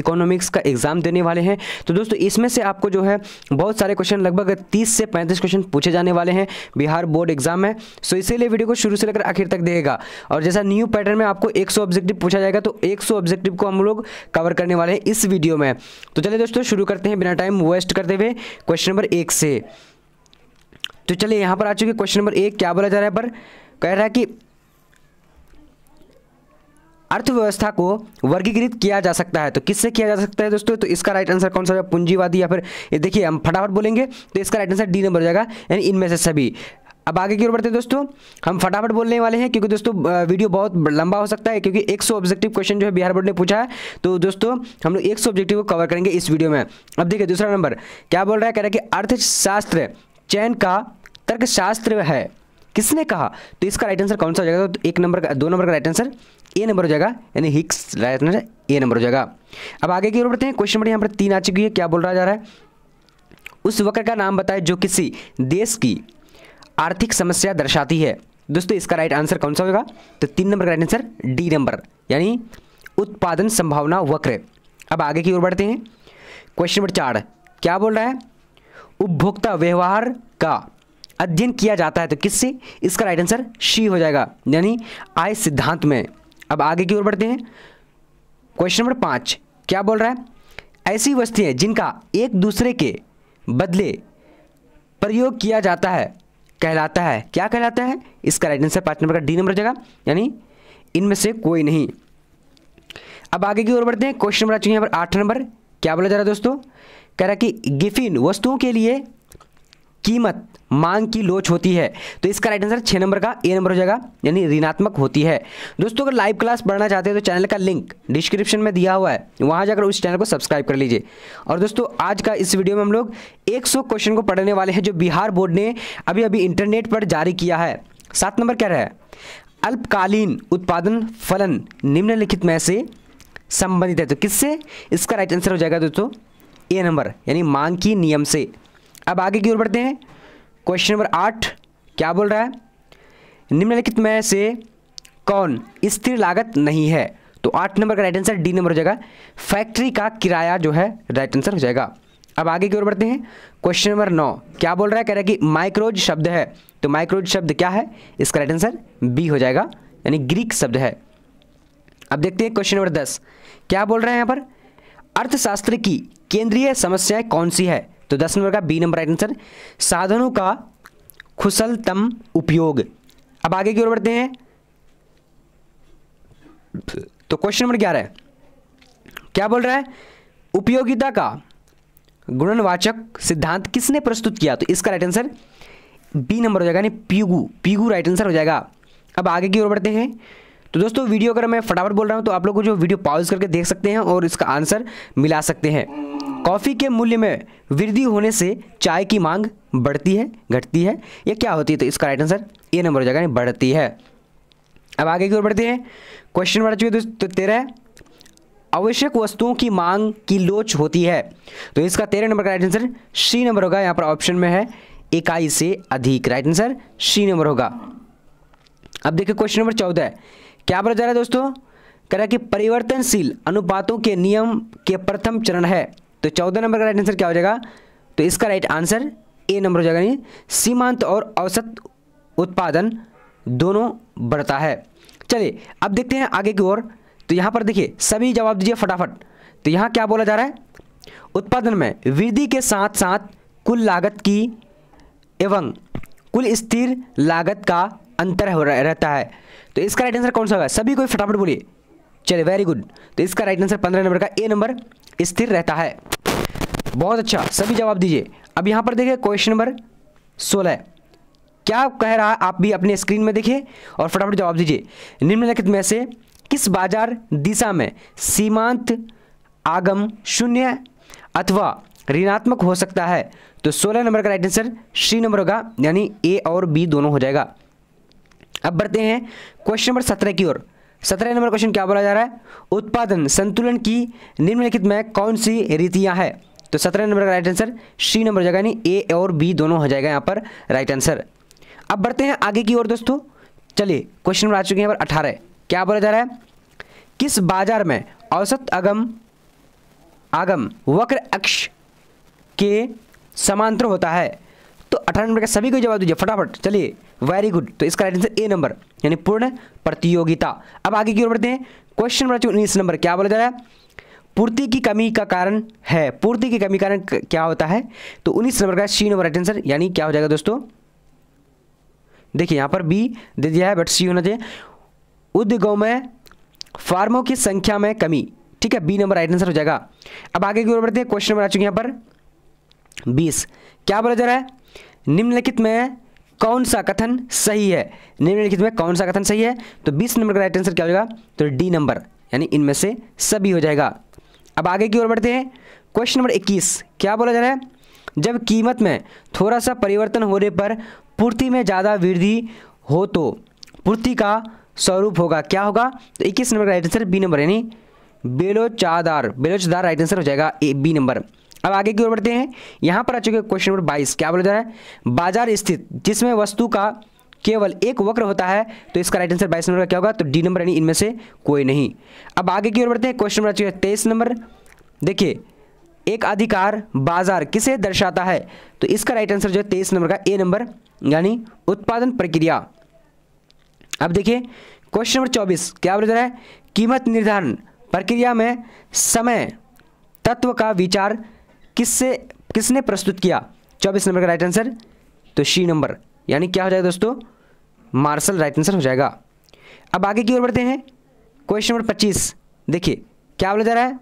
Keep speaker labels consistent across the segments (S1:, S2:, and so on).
S1: economics का exam देने वाले हैं तो दोस्तों इसमें से आपको जो है बहुत सारे क्वेश्चन लगभग 30 से 35 क्वेश्चन पूछे जाने वाले हैं बिहार बोर्ड एग्जाम है सो इसीलिए वीडियो को शुरू से लेकर आखिर तक देगा और जैसा न्यू पैटर्न में आपको 100 ऑब्जेक्टिव पूछा जाएगा तो 100 ऑब्जेक्टिव को हम लोग कवर करने वाले हैं इस वीडियो में तो चलिए दोस्तों शुरू करते हैं बिना टाइम वेस्ट करते हुए क्वेश्चन नंबर एक से तो चलिए यहाँ पर आ चुके क्वेश्चन नंबर एक क्या बोला जा रहा है पर कह रहा है कि अर्थव्यवस्था को वर्गीकृत किया जा सकता है तो किससे किया जा सकता है दोस्तों तो इसका राइट आंसर कौन सा होगा पूंजीवादी या फिर देखिए हम फटाफट बोलेंगे तो इसका राइट आंसर डी नंबर हो जाएगा यानी इनमें से सभी अब आगे की ओर बढ़ते हैं दोस्तों हम फटाफट बोलने वाले हैं क्योंकि दोस्तों वीडियो बहुत लंबा हो सकता है क्योंकि 100 ऑब्जेक्टिव क्वेश्चन जो है बिहार बोर्ड ने पूछा है तो दोस्तों हम लोग 100 ऑब्जेक्टिव को कवर करेंगे इस वीडियो में अब देखिए दूसरा नंबर क्या बोल रहा है कह रहा है कि अर्थशास्त्र चयन का तर्कशास्त्र है किसने कहा तो इसका राइट आंसर कौन सा हो जाएगा तो एक नंबर का दो नंबर का राइट आंसर ए नंबर हो जाएगा यानी Hicks right answer A number हो जाएगा अब आगे की ओर बढ़ते हैं क्वेश्चन नंबर यहाँ पर तीन आ चुकी है क्या बोल रहा जा रहा है उस वक्र का नाम बताए जो किसी देश की आर्थिक समस्या दर्शाती है दोस्तों इसका राइट आंसर कौन सा होगा तो तीन नंबर का राइट आंसर डी नंबर यानी उत्पादन संभावना वक्र अब आगे की ओर बढ़ते हैं क्वेश्चन नंबर चार क्या बोल रहा है उपभोक्ता व्यवहार का अध्ययन किया जाता है तो किससे इसका राइट आंसर शी हो जाएगा यानी आय सिद्धांत में अब आगे की ओर बढ़ते हैं क्वेश्चन नंबर पाँच क्या बोल रहा है ऐसी वस्तुएं जिनका एक दूसरे के बदले प्रयोग किया जाता है कहलाता है क्या कहलाता है इसका राइट आंसर पाँच नंबर का डी नंबर जगह यानी इनमें से कोई नहीं अब आगे की ओर बढ़ते हैं क्वेश्चन नंबर आ चुके हैं आठ नंबर क्या बोला जा रहा है दोस्तों कह रहा है कि गिफिन वस्तुओं के लिए कीमत मांग की लोच होती है तो इसका राइट आंसर छः नंबर का ए नंबर हो जाएगा यानी ऋणात्मक होती है दोस्तों अगर लाइव क्लास पढ़ना चाहते हैं तो चैनल का लिंक डिस्क्रिप्शन में दिया हुआ है वहां जाकर उस चैनल को सब्सक्राइब कर लीजिए और दोस्तों आज का इस वीडियो में हम लोग 100 क्वेश्चन को पढ़ने वाले हैं जो बिहार बोर्ड ने अभी अभी इंटरनेट पर जारी किया है सात नंबर क्या रहा है अल्पकालीन उत्पादन फलन निम्नलिखित में से संबंधित है तो किससे इसका राइट आंसर हो जाएगा दोस्तों ए नंबर यानी मांग की नियम से अब आगे की ओर बढ़ते हैं क्वेश्चन नंबर आठ क्या बोल रहा है निम्नलिखित में से कौन स्थिर लागत नहीं है तो आठ नंबर का राइट आंसर डी नंबर हो जाएगा फैक्ट्री का किराया जो है राइट आंसर हो जाएगा अब आगे की ओर बढ़ते हैं क्वेश्चन नंबर नौ क्या बोल रहा है कह रहा है कि माइक्रोज शब्द है तो माइक्रोज शब्द क्या है इसका राइट आंसर बी हो जाएगा यानी ग्रीक शब्द है अब देखते हैं क्वेश्चन नंबर दस क्या बोल रहे हैं यहाँ पर अर्थशास्त्र की केंद्रीय समस्याएं कौन सी है तो दस नंबर का बी नंबर राइट आंसर साधनों का कुशलतम उपयोग अब आगे की ओर बढ़ते हैं तो क्वेश्चन नंबर ग्यारह क्या बोल रहा है उपयोगिता का गुणनवाचक सिद्धांत किसने प्रस्तुत किया तो इसका राइट आंसर बी नंबर हो जाएगा यानी पीगू पीगू राइट आंसर हो जाएगा अब आगे की ओर बढ़ते हैं तो दोस्तों वीडियो अगर मैं फटाफट बोल रहा हूँ तो आप लोग को जो वीडियो पॉज करके देख सकते हैं और इसका आंसर मिला सकते हैं कॉफ़ी के मूल्य में वृद्धि होने से चाय की मांग बढ़ती है घटती है या क्या होती है तो इसका राइट आंसर ए नंबर हो जाएगा यानी बढ़ती है अब आगे की ओर बढ़ते हैं क्वेश्चन बढ़ चुके दोस्तों तो तेरह आवश्यक वस्तुओं की मांग की लोच होती है तो इसका तेरह नंबर का राइट आंसर सी नंबर होगा यहाँ पर ऑप्शन में है इकाई से अधिक राइट आंसर सी नंबर होगा अब देखिए क्वेश्चन नंबर चौदह क्या बोला जा रहा है दोस्तों कह रहा है कि परिवर्तनशील अनुपातों के नियम के प्रथम चरण है तो चौदह नंबर का राइट आंसर क्या हो जाएगा तो इसका राइट आंसर ए नंबर हो जाएगा यानी सीमांत और औसत उत्पादन दोनों बढ़ता है चलिए अब देखते हैं आगे की ओर तो यहाँ पर देखिए सभी जवाब दीजिए फटाफट तो यहाँ क्या बोला जा रहा है उत्पादन में वृद्धि के साथ साथ कुल लागत की एवं कुल स्थिर लागत का अंतर हो रह, रहता है तो इसका राइट आंसर कौन सा होगा सभी कोई फटाफट बोलिए चलिए वेरी गुड तो इसका राइट आंसर पंद्रह नंबर का ए नंबर स्थिर रहता है बहुत अच्छा सभी जवाब दीजिए अब यहाँ पर देखिए क्वेश्चन नंबर सोलह क्या कह रहा है आप भी अपने स्क्रीन में देखिए और फटाफट जवाब दीजिए निम्नलिखित में से किस बाजार दिशा में सीमांत आगम शून्य अथवा ऋणात्मक हो सकता है तो 16 नंबर का राइट आंसर सी नंबर होगा यानी ए और बी दोनों हो जाएगा अब बढ़ते हैं क्वेश्चन नंबर सत्रह की ओर सत्रह नंबर क्वेश्चन क्या बोला जा रहा है उत्पादन संतुलन की निम्नलिखित में कौन सी रीतियां हैं तो सत्रह नंबर का राइट आंसर सी नंबर हो जाएगा यानी ए और बी दोनों हो जाएगा यहाँ पर राइट आंसर अब बढ़ते हैं आगे की ओर दोस्तों चलिए क्वेश्चन नंबर आ चुके हैं यहाँ पर अठारह क्या बोला जा रहा है किस बाजार में औसत अगम आगम वक्र अक्ष के समांतर होता है तो अठारह नंबर का सभी को जवाब दीजिए फटाफट चलिए वेरी गुड तो इसका राइट आंसर ए नंबर यानी पूर्ण प्रतियोगिता अब आगे की ओर बढ़ते हैं क्वेश्चन नंबर उन्नीस नंबर क्या बोला जा रहा है पूर्ति की कमी का कारण है पूर्ति की कमी कारण क्या होता है तो उन्नीस नंबर का सी नंबर राइट आंसर यानी क्या हो जाएगा दोस्तों देखिए यहां पर बी दे दिया है बट सी होना चाहिए उद्योगों में फार्मों की संख्या में कमी ठीक है बी नंबर राइट आंसर हो जाएगा अब आगे की ओर बढ़ते हैं क्वेश्चन नंबर आ चुके हैं यहां पर बीस क्या बोला जा रहा है निम्नलिखित में कौन सा कथन सही है निम्नलिखित में कौन सा कथन सही है तो बीस नंबर का राइट आंसर क्या हो जाएगा तो डी नंबर यानी इनमें से सभी हो जाएगा अब आगे की ओर बढ़ते हैं क्वेश्चन नंबर इक्कीस क्या बोला जा रहा है जब कीमत में थोड़ा सा परिवर्तन होने पर पूर्ति में ज़्यादा वृद्धि हो तो पूर्ति का स्वरूप होगा क्या होगा तो इक्कीस नंबर का राइट आंसर बी नंबर यानी बेलोचादार बेलोचदार राइट आंसर हो जाएगा ए बी नंबर अब आगे की ओर बढ़ते हैं यहाँ पर आ चुके क्वेश्चन नंबर बाईस क्या बोला जा रहा है बाजार स्थित जिसमें वस्तु का केवल एक वक्र होता है तो इसका राइट आंसर बाईस नंबर का क्या होगा तो डी नंबर यानी इनमें से कोई नहीं अब आगे की ओर बढ़ते हैं क्वेश्चन नंबर आ चुके तेईस नंबर देखिए एक अधिकार बाजार किसे दर्शाता है तो इसका राइट आंसर जो है तेईस नंबर का ए नंबर यानी उत्पादन प्रक्रिया अब देखिए क्वेश्चन नंबर चौबीस क्या बोला जा रहा है कीमत निर्धारण प्रक्रिया में समय तत्व का विचार किससे किसने प्रस्तुत किया चौबीस नंबर का राइट आंसर तो शी नंबर यानी क्या हो जाएगा दोस्तों मार्शल राइट आंसर हो जाएगा अब आगे की ओर बढ़ते हैं क्वेश्चन नंबर पच्चीस देखिए क्या बोला जा रहा है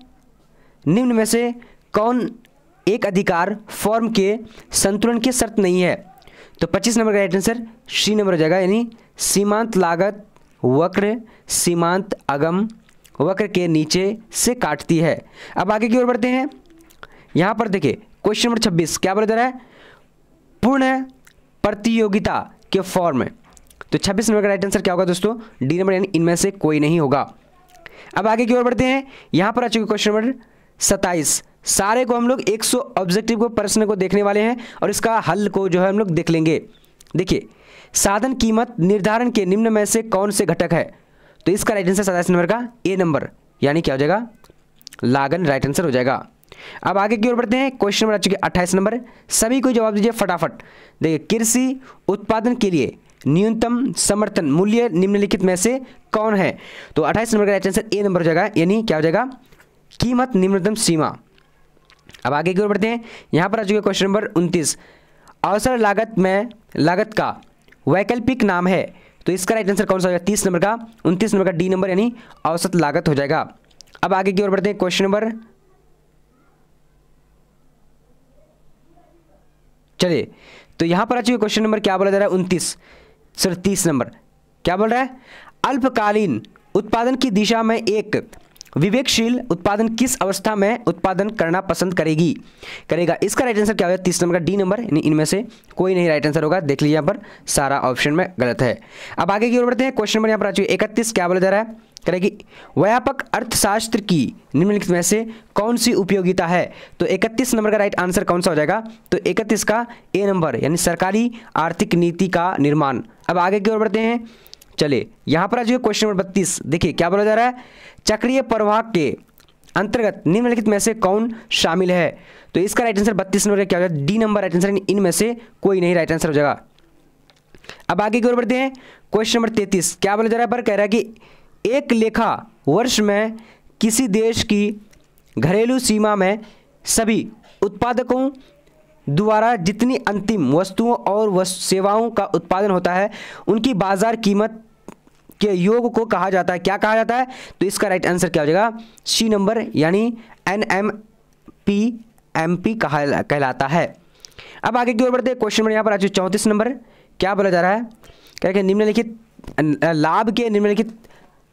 S1: निम्न में से कौन एक अधिकार फॉर्म के संतुलन की शर्त नहीं है तो 25 नंबर का राइट आंसर सी नंबर हो जाएगा यानी सीमांत लागत वक्र सीमांत अगम वक्र के नीचे से काटती है अब आगे की ओर बढ़ते हैं यहां पर देखिए क्वेश्चन नंबर छब्बीस क्या बोला जा रहा है पूर्ण प्रतियोगिता के फॉर्म में तो छब्बीस नंबर का राइट आंसर क्या होगा दोस्तों डी नंबर यानी इनमें से कोई नहीं होगा अब आगे की ओर बढ़ते हैं यहां पर आ चुके क्वेश्चन नंबर सताइस सारे को हम लोग 100 ऑब्जेक्टिव को प्रश्न को देखने वाले हैं और इसका हल को जो है हम लोग देख लेंगे देखिए साधन कीमत निर्धारण के निम्न में से कौन से घटक है तो इसका राइट आंसर सताइस नंबर का ए नंबर यानी क्या हो जाएगा लागन राइट आंसर हो जाएगा अब आगे की ओर बढ़ते हैं क्वेश्चन नंबर आ चुके अट्ठाईस नंबर सभी को जवाब दीजिए फटाफट देखिए कृषि उत्पादन के लिए न्यूनतम समर्थन मूल्य निम्नलिखित में से कौन है तो अट्ठाईस नंबर का राइट आंसर ए नंबर हो जाएगा यानी क्या हो जाएगा कीमत निम्नतम सीमा अब आगे की ओर बढ़ते हैं यहाँ पर आ चुके क्वेश्चन नंबर उनतीस अवसर लागत में लागत का वैकल्पिक नाम है तो इसका राइट आंसर कौन सा हो जाएगा तीस नंबर का उनतीस नंबर का डी नंबर यानी औसत लागत हो जाएगा अब आगे की ओर बढ़ते हैं क्वेश्चन नंबर चलिए तो यहां पर आ चुके क्वेश्चन नंबर क्या बोला जा रहा है उनतीस सर तीस नंबर क्या बोल रहा है अल्पकालीन उत्पादन की दिशा में एक विवेकशील उत्पादन किस अवस्था में उत्पादन करना पसंद करेगी करेगा इसका राइट आंसर क्या होगा तीस नंबर का डी नंबर इनमें से कोई नहीं राइट आंसर होगा देख लीजिए यहाँ पर सारा ऑप्शन में गलत है अब आगे की ओर बढ़ते हैं क्वेश्चन नंबर यहाँ पर आ चुके इकतीस क्या बोला जा रहा है करेगी व्यापक अर्थशास्त्र की निम्नलिखित में से कौन सी उपयोगिता है तो 31 नंबर का राइट आंसर कौन सा हो जाएगा तो 31 का ए नंबर यानी सरकारी आर्थिक नीति का निर्माण अब आगे की ओर बढ़ते हैं चलिए यहाँ पर आज क्वेश्चन नंबर बत्तीस देखिए क्या बोला जा रहा है चक्रीय प्रवाह के अंतर्गत निम्नलिखित में से कौन शामिल है तो इसका राइट आंसर बत्तीस नंबर क्या हो जाएगा डी नंबर राइट आंसर इनमें से कोई नहीं राइट आंसर हो जाएगा अब आगे की ओर बढ़ते हैं क्वेश्चन नंबर तैतीस क्या बोला जा रहा है पर कह रहा है कि एक लेखा वर्ष में किसी देश की घरेलू सीमा में सभी उत्पादकों द्वारा जितनी अंतिम वस्तुओं और सेवाओं का उत्पादन होता है उनकी बाजार कीमत के योग को कहा जाता है क्या कहा जाता है तो इसका राइट आंसर क्या हो जाएगा सी नंबर यानी N M P M P कहा कहलाता है अब आगे की ओर बढ़ते हैं क्वेश्चन नंबर यहाँ पर आ चुके चौंतीस नंबर क्या बोला जा रहा है कह रहे निम्नलिखित लाभ के निम्नलिखित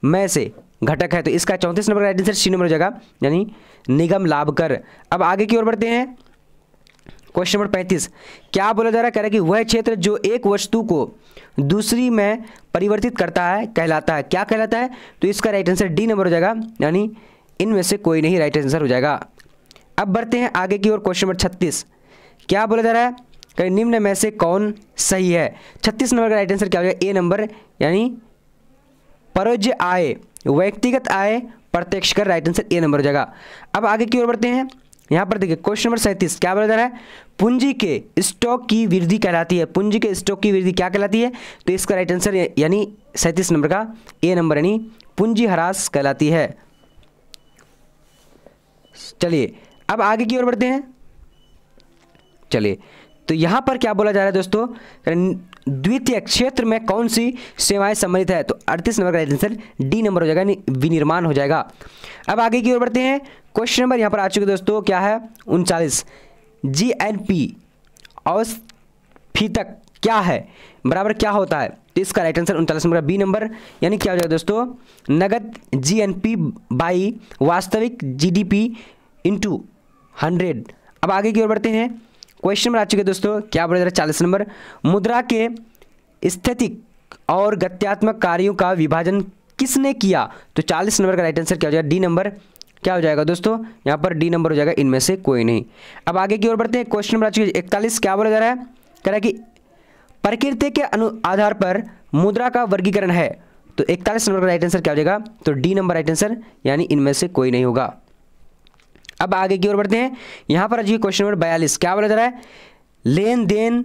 S1: में से घटक है तो इसका चौंतीस number right answer C number हो जाएगा यानी निगम लाभ कर अब आगे की ओर बढ़ते हैं क्वेश्चन नंबर पैंतीस क्या बोला जा रहा है कह रहा है कि वह क्षेत्र जो एक वस्तु को दूसरी में परिवर्तित करता है कहलाता है क्या कहलाता है तो इसका राइट आंसर डी नंबर हो जाएगा यानी इनमें से कोई नहीं राइट आंसर हो जाएगा अब बढ़ते हैं आगे की ओर क्वेश्चन नंबर छत्तीस क्या बोला जा रहा है कहीं निम्न में से कौन सही है छत्तीस नंबर का राइट आंसर क्या हो जाएगा ए नंबर यानी परोज्य आय व्यक्तिगत आय प्रत्यक्ष कर राइट आंसर ए नंबर हो जाएगा अब आगे की ओर बढ़ते हैं यहां पर देखिए क्वेश्चन नंबर सैंतीस क्या बोला जा रहा है पूंजी के स्टॉक की वृद्धि कहलाती है पूंजी के स्टॉक की वृद्धि क्या कहलाती है तो इसका राइट आंसर यानी सैंतीस नंबर का ए नंबर यानी पूंजी हरास कहलाती है चलिए अब आगे की ओर बढ़ते हैं चलिए तो यहां पर क्या बोला जा रहा है दोस्तों द्वितीय क्षेत्र में कौन सी सेवाएं सम्मिलित है तो अड़तीस नंबर का राइट आंसर डी नंबर हो जाएगा विनिर्माण हो जाएगा अब आगे की ओर बढ़ते हैं क्वेश्चन नंबर यहाँ पर आ चुके दोस्तों क्या है उनचालीस जी एन पी अवस्थितक क्या है बराबर क्या होता है तो इसका राइट आंसर उनतालीस नंबर बी नंबर यानी क्या हो जाएगा दोस्तों नगद जी एन पी बाई वास्तविक G D P into hundred अब आगे की ओर बढ़ते हैं क्वेश्चन नंबर आ चुके दोस्तों क्या बढ़ रहा है चालीस नंबर मुद्रा के स्थितिक और गत्यात्मक कार्यों का विभाजन किसने किया तो चालीस नंबर का राइट आंसर क्या हो जाएगा डी नंबर क्या हो जाएगा दोस्तों यहाँ पर डी नंबर हो जाएगा इनमें से कोई नहीं अब आगे की ओर बढ़ते हैं क्वेश्चन नंबर इकतालीस क्या बोला जा रहा है कह रहा है कि प्रकृति के अनु आधार पर मुद्रा का वर्गीकरण है तो इकतालीस नंबर का राइट आंसर क्या हो जाएगा तो डी नंबर राइट आंसर यानी इनमें से कोई नहीं होगा अब आगे की ओर बढ़ते हैं यहाँ पर आज क्वेश्चन नंबर बयालीस क्या बोला जा रहा है लेन देन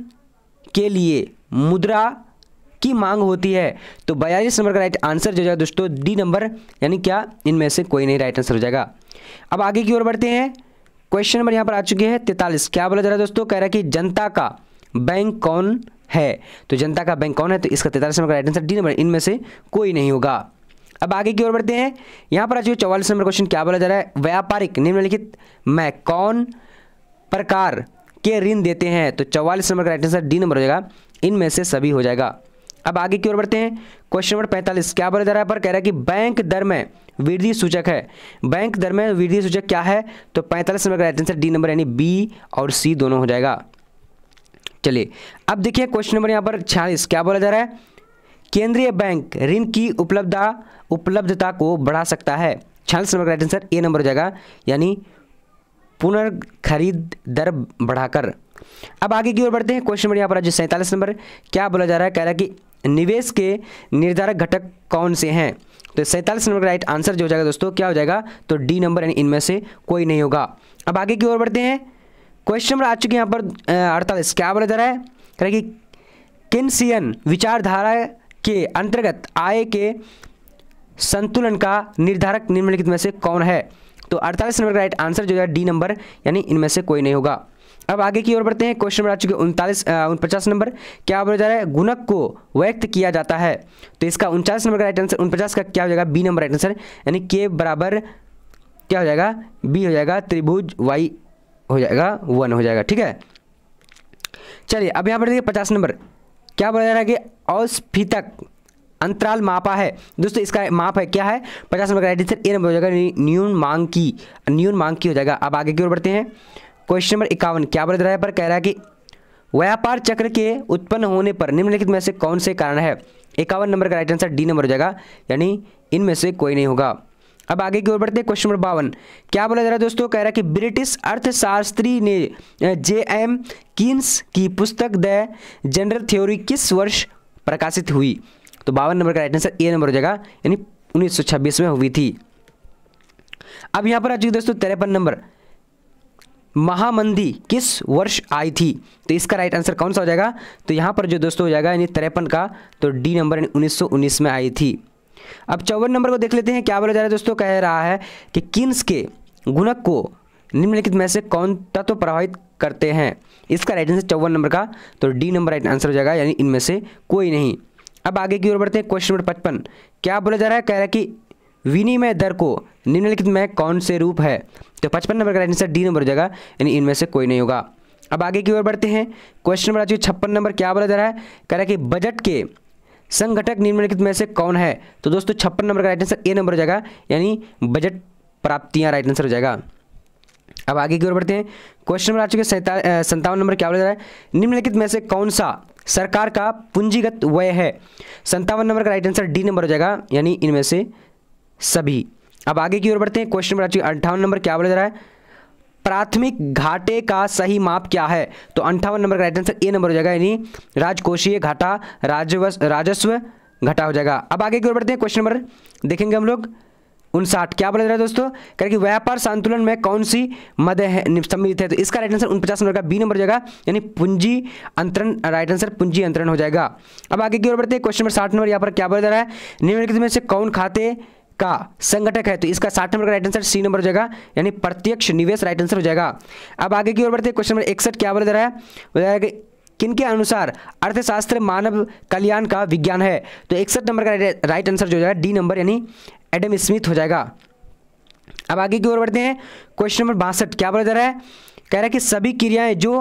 S1: के लिए मुद्रा की मांग होती है तो बयालीस नंबर का राइट आंसर जो है दोस्तों डी नंबर यानी क्या इनमें से कोई नहीं राइट आंसर हो जाएगा अब आगे की ओर बढ़ते हैं क्वेश्चन नंबर यहाँ पर आ चुके हैं तैतालीस क्या बोला जा रहा है दोस्तों कह रहा है कि जनता का बैंक कौन है तो जनता का बैंक कौन है तो इसका तैतालीस नंबर का राइट आंसर डी नंबर इनमें से कोई नहीं होगा अब आगे की ओर बढ़ते हैं यहाँ पर आ चुके चौवालीस नंबर क्वेश्चन क्या बोला जा रहा है व्यापारिक निम्नलिखित में कौन प्रकार के ऋण देते हैं तो चौवालीस नंबर का राइट आंसर डी नंबर हो जाएगा इनमें से सभी हो जाएगा अब आगे की ओर बढ़ते हैं क्वेश्चन नंबर पैंतालीस क्या बोला जा रहा है पर कह रहा है कि बैंक दर में वृद्धि सूचक है बैंक दर में वृद्धि सूचक क्या है तो पैंतालीस नंबर का आंसर डी नंबर यानी बी और सी दोनों हो जाएगा चलिए अब देखिए क्वेश्चन नंबर यहाँ पर छियालीस क्या बोला जा रहा है केंद्रीय बैंक ऋण की उपलब्धता उपलब्धता को बढ़ा सकता है छियालीस नंबर का राइट आंसर ए नंबर हो जाएगा यानी पुनर्खरीद दर बढ़ाकर अब आगे की ओर बढ़ते हैं क्वेश्चन नंबर यहाँ पर आज सैंतालीस नंबर क्या बोला जा रहा है कह रहा है कि निवेश के निर्धारक घटक कौन से हैं तो सैंतालीस नंबर का राइट आंसर जो हो जाएगा दोस्तों क्या हो जाएगा तो डी नंबर यानी इनमें से कोई नहीं होगा अब आगे की ओर बढ़ते हैं क्वेश्चन नंबर आ चुके हैं यहाँ पर अड़तालीस क्या बोला जा रहा है कह रहा है कि किन्सियन विचारधारा के अंतर्गत आय के संतुलन का निर्धारक निम्नलिखित में से कौन है तो अड़तालीस नंबर का राइट आंसर जो है डी नंबर यानी इनमें से कोई नहीं होगा अब आगे की ओर बढ़ते हैं क्वेश्चन नंबर आ चुके उनतालीस उनपचास नंबर क्या बोला जा रहा है गुणक को व्यक्त किया जाता है तो इसका उनचास नंबर का राइट आंसर उनपचास का क्या हो जाएगा बी नंबर राइट आंसर यानी के बराबर क्या हो जाएगा बी हो जाएगा त्रिभुज वाई हो जाएगा वन हो जाएगा ठीक है चलिए अब यहाँ पर देखिए पचास नंबर क्या बोला जा रहा है कि औस्फीतक अंतराल मापा है दोस्तों इसका माप है क्या है पचास नंबर का राइट आंसर ए नंबर हो जाएगा न्यून मांग की न्यून मांग की हो जाएगा अब आगे की ओर बढ़ते हैं क्वेश्चन नंबर इक्यावन क्या बोल रहा है पर कह रहा है कि व्यापार चक्र के उत्पन्न होने पर निम्नलिखित में से कौन से कारण है इक्यावन नंबर का राइट आंसर डी नंबर हो जाएगा यानी इनमें से कोई नहीं होगा अब आगे की ओर बढ़ते हैं क्वेश्चन नंबर बावन क्या बोला जा रहा है दोस्तों कह रहा है कि ब्रिटिश अर्थशास्त्री ने जे एम किन्स की पुस्तक द जनरल थ्योरी किस वर्ष प्रकाशित हुई तो बावन नंबर का राइट आंसर ए नंबर हो जाएगा यानी उन्नीस में हुई थी अब यहाँ पर आ चुकी दोस्तों तिरपन नंबर महामंदी किस वर्ष आई थी तो इसका राइट आंसर कौन सा हो जाएगा तो यहाँ पर जो दोस्तों हो जाएगा यानी तिरपन का तो डी नंबर उन्नीस में आई थी अब चौवन नंबर को देख लेते हैं क्या बोला जा रहा है दोस्तों कह रहा है कि किन्स के गुणक को निम्नलिखित में से कौन तत्व प्रभावित करते हैं इसका राइट आंसर चौवन नंबर का तो डी नंबर राइट आंसर हो जाएगा यानी इनमें से कोई नहीं अब आगे की ओर बढ़ते हैं क्वेश्चन नंबर पचपन क्या बोला जा रहा है कह रहा है कि विनिमय दर को निम्नलिखित में कौन से रूप है तो पचपन नंबर का आंसर डी नंबर हो जाएगा यानी इनमें से कोई नहीं होगा अब आगे की ओर बढ़ते हैं क्वेश्चन नंबर आ छप्पन नंबर क्या बोला जा रहा है कह रहा है कि बजट के संगठक निम्नलिखित में से कौन है तो दोस्तों छप्पन नंबर का राइट आंसर ए नंबर हो जाएगा यानी बजट प्राप्तियां राइट आंसर हो जाएगा अब आगे की ओर बढ़ते हैं क्वेश्चन नंबर आ चुके संतावन नंबर क्या बोला जा रहा है निम्नलिखित में से कौन सा सरकार का पूंजीगत व्यय है संतावन नंबर का राइट आंसर डी नंबर हो जाएगा यानी इनमें से सभी अब आगे की ओर बढ़ते हैं क्वेश्चन नंबर अंठावन नंबर क्या बोला जा रहा है प्राथमिक घाटे का सही माप क्या है तो अंठावन नंबर का राइट आंसर ए नंबर हो जाएगा यानी राजकोषीय घाटा राजस्व घटा हो जाएगा अब आगे की ओर बढ़ते हैं क्वेश्चन नंबर देखेंगे हम लोग उनसाठ क्या बोला जा रहा है दोस्तों कह रहे कि व्यापार संतुलन में कौन सी मदे है सम्मिलित है तो इसका राइट आंसर उनपचास नंबर का बी नंबर हो जाएगा यानी पूंजी अंतरण राइट आंसर पूंजी अंतरण हो जाएगा अब आगे की ओर बढ़ते हैं क्वेश्चन नंबर साठ नंबर यहाँ पर क्या बोला जा रहा है निम्नलिखित में से कौन खाते का संगठक है तो इसका साठ नंबर का राइट आंसर सी नंबर हो जाएगा यानी प्रत्यक्ष निवेश राइट आंसर हो जाएगा अब आगे की ओर बढ़ते हैं क्वेश्चन नंबर इकसठ क्या बोल दे रहा है बताया कि किनके अनुसार अर्थशास्त्र मानव कल्याण का विज्ञान है तो इकसठ नंबर का राइट आंसर जो हो जाएगा डी नंबर यानी एडम स्मिथ हो जाएगा अब आगे की ओर बढ़ते हैं क्वेश्चन नंबर बासठ क्या बोला जा रहा है कह रहा है कि सभी क्रियाएं जो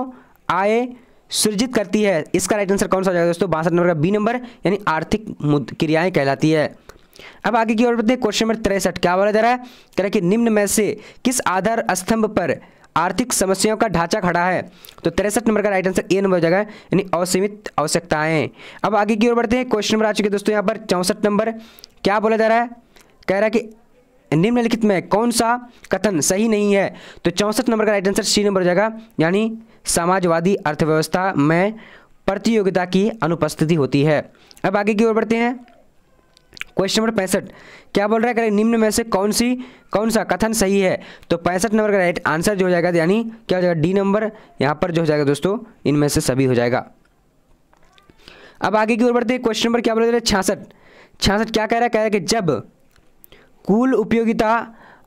S1: आय सृजित करती है इसका राइट आंसर कौन सा हो जाएगा दोस्तों बासठ नंबर का बी नंबर यानी आर्थिक क्रियाएं कहलाती है अब आगे की ओर बढ़ते हैं क्वेश्चन नंबर तिरसठ क्या बोला जा रहा है कह रहा है कि निम्न में से किस आधार स्तंभ पर आर्थिक समस्याओं का ढांचा खड़ा है तो तिरसठ नंबर का राइट आंसर ए नंबर हो जाएगा यानी असीमित आवश्यकताएं अब आगे की ओर बढ़ते हैं क्वेश्चन नंबर आ चुके दोस्तों यहाँ पर चौंसठ नंबर क्या बोला जा रहा है कह रहा है कि निम्नलिखित में कौन सा कथन सही नहीं है तो चौंसठ नंबर का राइट आंसर सी नंबर हो जाएगा यानी समाजवादी अर्थव्यवस्था में प्रतियोगिता की अनुपस्थिति होती है अब आगे की ओर बढ़ते हैं क्वेश्चन नंबर पैंसठ क्या बोल रहा है करेक्ट निम्न में से कौन सी कौन सा कथन सही है तो पैंसठ नंबर का राइट आंसर जो हो जाएगा यानी क्या हो जाएगा डी नंबर यहाँ पर जो हो जाएगा दोस्तों इनमें से सभी हो जाएगा अब आगे की ओर बढ़ते हैं क्वेश्चन नंबर क्या बोल रहे छियासठ छियासठ क्या कह रहा है कह रहा है कि जब कुल उपयोगिता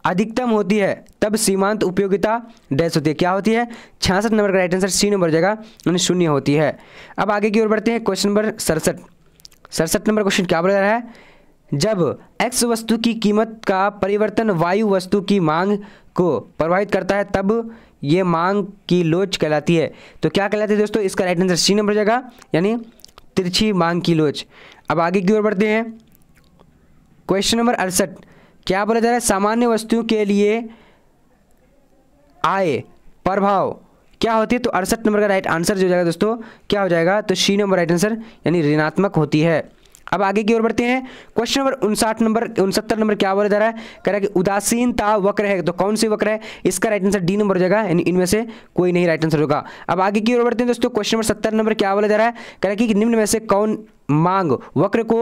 S1: अधिकतम होती है तब सीमांत उपयोगिता डैश होती है क्या होती है छियासठ नंबर का राइट आंसर सी नंबर जगह यानी शून्य होती है अब आगे की ओर बढ़ते हैं क्वेश्चन नंबर सड़सठ सड़सठ नंबर क्वेश्चन क्या बोल रहा है जब x वस्तु की कीमत का परिवर्तन वायु वस्तु की मांग को प्रभावित करता है तब ये मांग की लोच कहलाती है तो क्या कहलाती है दोस्तों इसका राइट आंसर सी नंबर जाएगा यानी तिरछी मांग की लोच अब आगे की ओर बढ़ते हैं क्वेश्चन नंबर अड़सठ क्या बोला जा रहा है सामान्य वस्तुओं के लिए आय प्रभाव क्या होती है तो अड़सठ नंबर का राइट आंसर जो हो जाएगा दोस्तों क्या हो जाएगा तो सी नंबर राइट आंसर यानी ऋणात्मक होती है अब आगे की ओर बढ़ते हैं क्वेश्चन नंबर उनसाठ नंबर उनसत्तर नंबर क्या बोला जा रहा है कह रहा है कि उदासीनता वक्र है तो कौन सी वक्र है इसका राइट आंसर डी नंबर हो जाएगा इनमें से कोई नहीं राइट आंसर होगा अब आगे की ओर बढ़ते हैं दोस्तों क्वेश्चन नंबर सत्तर नंबर क्या बोला जा रहा है कह रहा है कि निम्न में से कौन मांग वक्र को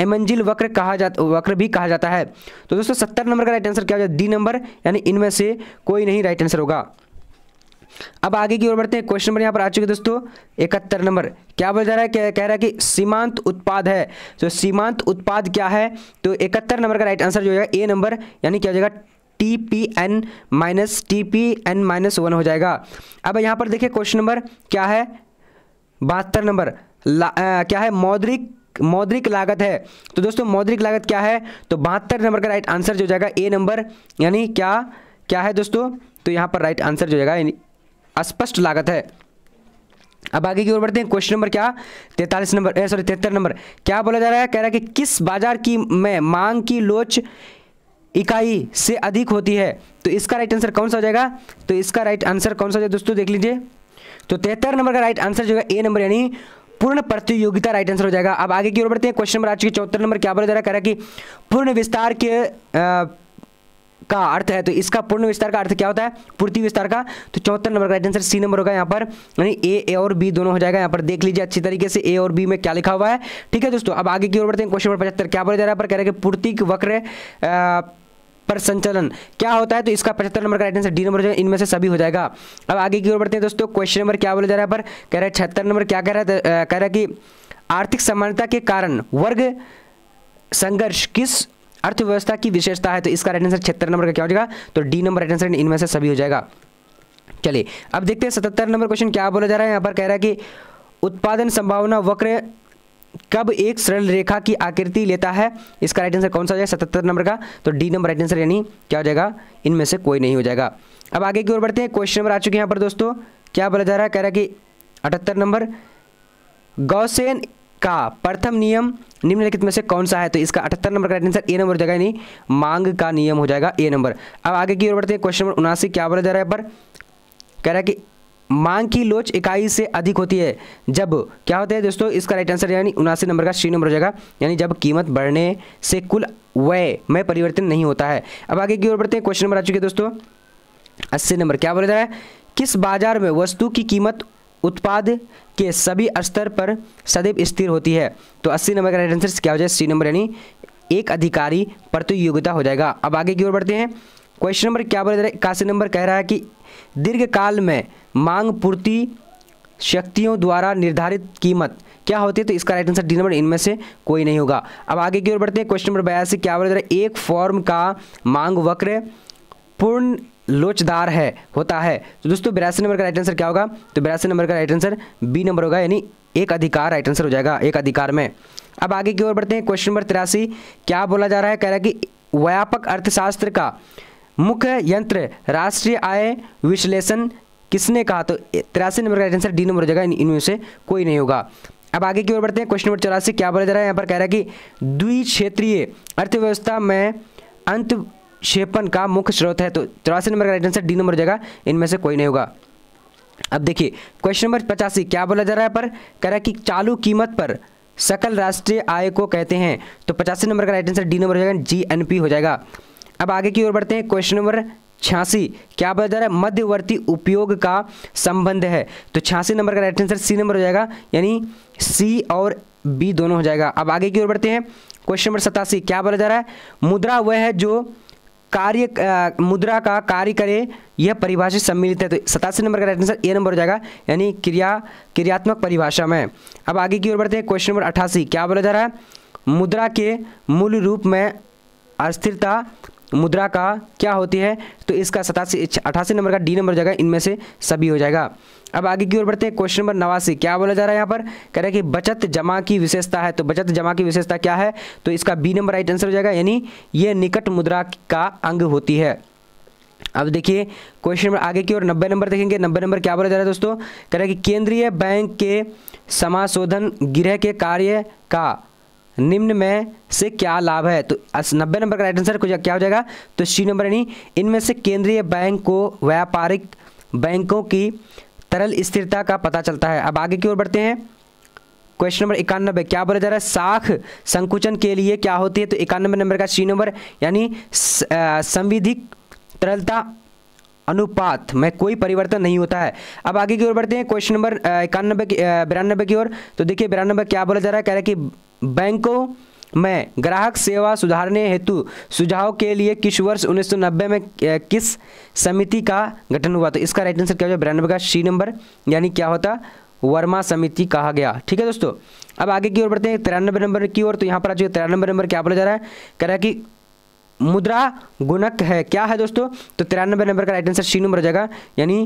S1: एमंजिल वक्र कहा जाता वक्र भी कहा जाता है तो दोस्तों सत्तर नंबर का राइट आंसर क्या हो जाए डी नंबर यानी इनमें से कोई नहीं राइट आंसर होगा अब आगे की ओर बढ़ते हैं क्वेश्चन नंबर यहाँ पर आ चुके दोस्तों इकहत्तर नंबर क्या बोल जा रहा है कह रहा है कि सीमांत उत्पाद है तो सीमांत उत्पाद क्या है तो इकहत्तर नंबर का राइट आंसर जो होगा ए नंबर यानी क्या हो जाएगा T P N minus T P N minus one हो जाएगा अब यहाँ पर देखिए क्वेश्चन नंबर क्या है बहत्तर नंबर क्या है मौद्रिक मौद्रिक लागत है तो दोस्तों मौद्रिक लागत क्या है तो बहत्तर नंबर का राइट आंसर जो जाएगा ए नंबर यानी क्या क्या है दोस्तों तो यहां पर राइट आंसर जो हो जाएगा अस्पष्ट लागत है अब आगे की ओर बढ़ते हैं क्वेश्चन नंबर क्या तैतालीस नंबर सॉरी तिहत्तर नंबर क्या बोला जा रहा है कह रहा है कि किस बाजार की में मांग की लोच इकाई से अधिक होती है तो इसका राइट आंसर कौन सा हो जाएगा तो इसका राइट आंसर कौन सा हो जाएगा दोस्तों देख लीजिए तो तिहत्तर नंबर का राइट आंसर जो है ए नंबर यानी पूर्ण प्रतियोगिता राइट आंसर हो जाएगा अब आगे की ओर बढ़ते हैं क्वेश्चन नंबर आज के चौहत्तर नंबर क्या बोला जा रहा है कह रहा है कि पूर्ण विस्तार के आ, का अर्थ है तो इसका पूर्ण विस्तार का अर्थ क्या होता है पूर्ति विस्तार का तो चौहत्तर नंबर का आंसर सी नंबर होगा यहाँ पर यानी ए ए और बी दोनों हो जाएगा यहाँ पर देख लीजिए अच्छी तरीके से ए और बी में क्या लिखा हुआ है ठीक है दोस्तों अब आगे की ओर बढ़ते हैं क्वेश्चन नंबर पचहत्तर क्या बोला जा रहा है पर कह रहे हैं पूर्ति वक्र पर संचलन क्या होता है तो इसका पचहत्तर नंबर का आंसर डी नंबर जो है इनमें से सभी हो जाएगा अब आगे की ओर बढ़ते हैं दोस्तों क्वेश्चन नंबर क्या बोला जा रहा है पर कह रहे हैं छहत्तर नंबर क्या कह रहा है तो, कह रहा है कि आर्थिक समानता के कारण वर्ग संघर्ष किस अर्थव्यवस्था की विशेषता है तो इसका राइट आंसर छिहत्तर नंबर का क्या हो जाएगा तो डी नंबर राइट आंसर इनमें से सभी हो जाएगा चलिए अब देखते हैं सतहत्तर नंबर क्वेश्चन क्या बोला जा रहा है यहाँ पर कह रहा है कि उत्पादन संभावना वक्र कब एक सरल रेखा की आकृति लेता है इसका राइट आंसर कौन सा हो जाएगा सतहत्तर नंबर का तो डी नंबर राइट आंसर यानी क्या हो जाएगा इनमें से कोई नहीं हो जाएगा अब आगे की ओर बढ़ते हैं क्वेश्चन नंबर आ चुके हैं यहाँ पर दोस्तों क्या बोला जा रहा है कह रहा है कि अठहत्तर नंबर गौसेन का प्रथम नियम निम्नलिखित में से कौन सा है तो इसका अठहत्तर नंबर का आंसर ए नंबर हो जाएगा यानी मांग का नियम हो जाएगा ए नंबर अब आगे की ओर बढ़ते हैं क्वेश्चन नंबर उनासी क्या बोला जा रहा है पर कह रहा है कि मांग की लोच इकाई से अधिक होती है जब क्या होता है दोस्तों इसका राइट आंसर यानी उनासी नंबर का सी नंबर हो जाएगा यानी जब कीमत बढ़ने से कुल व्यय में परिवर्तन नहीं होता है अब आगे की ओर बढ़ते हैं क्वेश्चन नंबर आ चुके हैं दोस्तों अस्सी नंबर क्या बोला जा रहा है किस बाजार में वस्तु की कीमत उत्पाद के सभी स्तर पर सदैव स्थिर होती है तो अस्सी नंबर का राइट आंसर क्या हो जाए सी नंबर यानी एक अधिकारी प्रतियोगिता तो हो जाएगा अब आगे की ओर बढ़ते हैं क्वेश्चन नंबर क्या बोला इक्यासी नंबर कह रहा है कि दीर्घ काल में मांग पूर्ति शक्तियों द्वारा निर्धारित कीमत क्या होती है तो इसका राइट आंसर डी नंबर इनमें से कोई नहीं होगा अब आगे की ओर बढ़ते हैं क्वेश्चन नंबर बयासी क्या बोल है एक फॉर्म का मांग वक्र पूर्ण लोचदार है होता है तो दोस्तों बिरासी नंबर का राइट आंसर क्या होगा तो बिरासी नंबर का राइट आंसर बी नंबर होगा यानी एक अधिकार राइट आंसर हो जाएगा एक अधिकार में अब आगे की ओर बढ़ते हैं क्वेश्चन नंबर तिरासी क्या बोला जा रहा है कह रहा है कि व्यापक अर्थशास्त्र का मुख्य यंत्र राष्ट्रीय आय विश्लेषण किसने कहा तो तिरासी नंबर का राइट आंसर डी नंबर हो जाएगा इनमें से कोई नहीं होगा अब आगे की ओर बढ़ते हैं क्वेश्चन नंबर चौरासी क्या बोला जा रहा है यहाँ पर कह रहा है कि द्वि क्षेत्रीय अर्थव्यवस्था में अंत क्षेपण का मुख्य स्रोत है तो चौरासी नंबर का राइट आंसर डी नंबर जगह इनमें से कोई नहीं होगा अब देखिए क्वेश्चन नंबर पचासी क्या बोला जा रहा है पर कह रहा है कि चालू कीमत पर सकल राष्ट्रीय आय को कहते हैं तो पचासी नंबर का राइट आंसर डी नंबर हो जाएगा जीएनपी हो जाएगा अब आगे की ओर बढ़ते हैं क्वेश्चन नंबर छियासी क्या बोला जा रहा है मध्यवर्ती उपयोग का संबंध है तो छियासी नंबर का राइट आंसर सी नंबर हो जाएगा यानी सी और बी दोनों हो जाएगा अब आगे की ओर बढ़ते हैं क्वेश्चन नंबर सतासी क्या बोला जा रहा है मुद्रा वह है जो कार्य मुद्रा का कार्य करे यह परिभाषा सम्मिलित है तो सतासी नंबर का राइट आंसर ए नंबर हो जाएगा यानी क्रिया क्रियात्मक परिभाषा में अब आगे की ओर बढ़ते हैं क्वेश्चन नंबर अट्ठासी क्या बोला जा रहा है मुद्रा के मूल रूप में अस्थिरता मुद्रा का क्या होती है तो इसका सतासी अठासी नंबर का डी नंबर हो जाएगा इनमें से सभी हो जाएगा अब आगे की ओर बढ़ते हैं क्वेश्चन नंबर नवासी क्या बोला जा रहा है यहाँ पर कह रहा है कि बचत जमा की विशेषता है तो बचत जमा की विशेषता क्या है तो इसका बी नंबर राइट आंसर हो जाएगा यानी ये निकट मुद्रा का अंग होती है अब देखिए क्वेश्चन नंबर आगे की ओर नब्बे नंबर देखेंगे नब्बे नंबर क्या बोला जा रहा है दोस्तों कह रहा है कि केंद्रीय बैंक के समाशोधन गृह के कार्य का निम्न में से क्या लाभ है तो नब्बे नंबर का राइट आंसर क्या हो जाएगा तो सी नंबर यानी इनमें से केंद्रीय बैंक को व्यापारिक बैंकों की तरल स्थिरता का पता चलता है अब आगे की ओर बढ़ते हैं क्वेश्चन नंबर इक्यानबे क्या बोला जा रहा है साख संकुचन के लिए क्या होती है तो इक्यानबे नंबर का सी नंबर यानी संविधिक तरलता अनुपात में कोई परिवर्तन नहीं होता है अब आगे की ओर बढ़ते हैं क्वेश्चन नंबर इक्यानबे बिरानबे की ओर तो देखिए बिरानबे क्या बोला जा रहा है कह रहा है कि बैंकों मैं ग्राहक सेवा सुधारने हेतु सुझाव के लिए किस वर्ष 1990 में किस समिति का गठन हुआ तो इसका राइट आंसर क्या हो जाए बिरानबे का सी नंबर यानी क्या होता वर्मा समिति कहा गया ठीक है दोस्तों अब आगे की ओर बढ़ते हैं तिरानबे नंबर की ओर तो यहाँ पर आ चुके तिरानबे नंबर क्या बोला जा रहा है कह रहा है कि मुद्रा गुणक है क्या है दोस्तों तो तिरानबे नंबर का राइट आंसर सी नंबर हो जाएगा यानी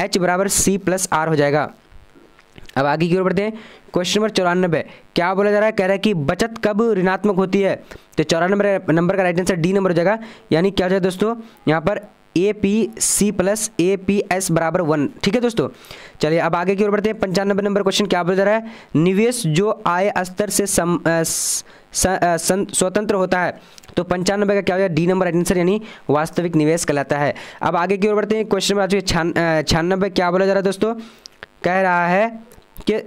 S1: एच बराबर सी प्लस आर हो जाएगा अब आगे की ओर बढ़ते हैं क्वेश्चन नंबर चौरानबे क्या बोला जा रहा है कह रहा है कि बचत कब ऋणात्मक होती है तो चौरानबे नंबर का राइट आंसर डी नंबर हो जाएगा यानी क्या हो जाए दोस्तों यहाँ पर A P C plus A P S बराबर वन ठीक है दोस्तों चलिए अब आगे की ओर बढ़ते हैं पंचानबे नंबर क्वेश्चन क्या बोला जा रहा है निवेश जो आय स्तर से सम, स, स्वतंत्र होता है तो पंचानबे का क्या हो जाएगा डी नंबर आंसर यानी वास्तविक निवेश कहलाता है अब आगे की ओर बढ़ते हैं क्वेश्चन नंबर आ चुके छियानबे क्या बोला जा रहा है दोस्तों कह रहा है के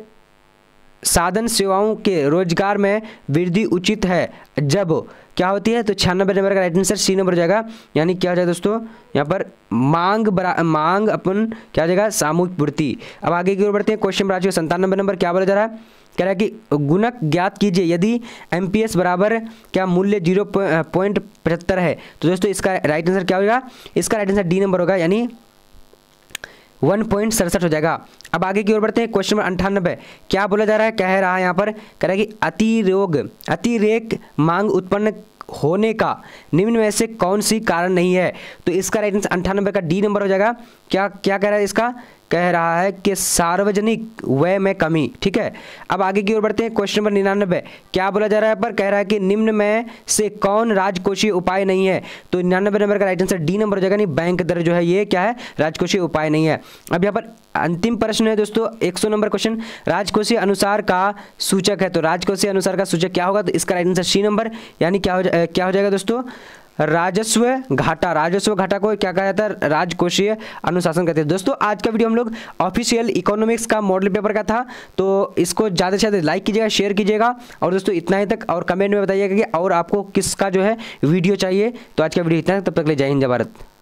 S1: साधन सेवाओं के रोजगार में वृद्धि उचित है जब क्या होती है तो छियानबे नंबर का राइट आंसर सी नंबर हो जाएगा यानी क्या हो जाएगा दोस्तों यहाँ पर मांग बरा मांग अपन क्या हो जाएगा सामूहिक पूर्ति अब आगे की ओर बढ़ते हैं क्वेश्चन राशि संतानवे नंबर क्या बोला जा रहा है कह रहा है कि गुणक ज्ञात कीजिए यदि एम बराबर क्या मूल्य जीरो पॉइंट पचहत्तर है तो दोस्तों इसका राइट आंसर क्या होगा इसका राइट आंसर डी नंबर होगा यानी वन पॉइंट सड़सठ हो जाएगा अब आगे की ओर बढ़ते हैं क्वेश्चन नंबर अंठानबे क्या बोला जा रहा है कह रहा है यहाँ पर कह रहा है कि अतिरोग अतिरेक मांग उत्पन्न होने का निम्न में से कौन सी कारण नहीं है तो इसका राइट आंसर अंठानबे का डी नंबर हो जाएगा क्या क्या कह रहा है इसका कह रहा है कि सार्वजनिक व्यय में कमी ठीक है अब आगे की ओर बढ़ते हैं क्वेश्चन नंबर निन्यानबे क्या बोला जा रहा है पर कह रहा है कि निम्न में से कौन राजकोषीय उपाय नहीं है तो निन्यानबे नंबर का राइट आंसर डी नंबर हो जाएगा नहीं बैंक दर जो है ये क्या है राजकोषीय उपाय नहीं है अब यहाँ पर अंतिम प्रश्न है दोस्तों एक नंबर क्वेश्चन राजकोषीय अनुसार का सूचक है तो राजकोषीय अनुसार का सूचक क्या होगा तो इसका राइट आंसर सी नंबर यानी क्या हो क्या हो जाएगा दोस्तों राजस्व घाटा राजस्व घाटा को क्या कहा जाता है राजकोषीय अनुशासन कहते हैं दोस्तों आज का वीडियो हम लोग ऑफिशियल इकोनॉमिक्स का मॉडल पेपर का था तो इसको ज़्यादा से ज़्यादा लाइक कीजिएगा शेयर कीजिएगा और दोस्तों इतना ही तक और कमेंट में बताइएगा कि और आपको किसका जो है वीडियो चाहिए तो आज का वीडियो इतना तब तक ले जय हिंद भारत